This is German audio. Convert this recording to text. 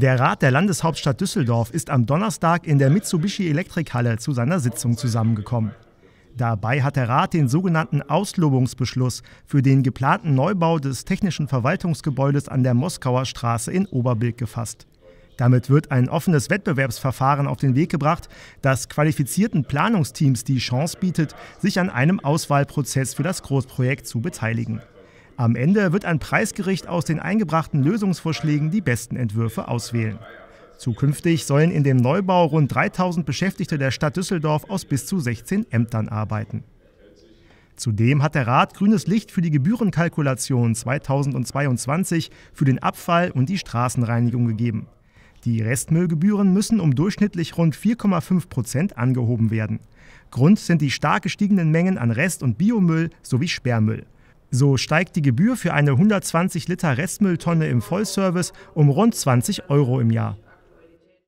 Der Rat der Landeshauptstadt Düsseldorf ist am Donnerstag in der Mitsubishi Elektrikhalle zu seiner Sitzung zusammengekommen. Dabei hat der Rat den sogenannten Auslobungsbeschluss für den geplanten Neubau des technischen Verwaltungsgebäudes an der Moskauer Straße in Oberbilk gefasst. Damit wird ein offenes Wettbewerbsverfahren auf den Weg gebracht, das qualifizierten Planungsteams die Chance bietet, sich an einem Auswahlprozess für das Großprojekt zu beteiligen. Am Ende wird ein Preisgericht aus den eingebrachten Lösungsvorschlägen die besten Entwürfe auswählen. Zukünftig sollen in dem Neubau rund 3000 Beschäftigte der Stadt Düsseldorf aus bis zu 16 Ämtern arbeiten. Zudem hat der Rat grünes Licht für die Gebührenkalkulation 2022 für den Abfall und die Straßenreinigung gegeben. Die Restmüllgebühren müssen um durchschnittlich rund 4,5 Prozent angehoben werden. Grund sind die stark gestiegenen Mengen an Rest- und Biomüll sowie Sperrmüll. So steigt die Gebühr für eine 120 Liter Restmülltonne im Vollservice um rund 20 Euro im Jahr.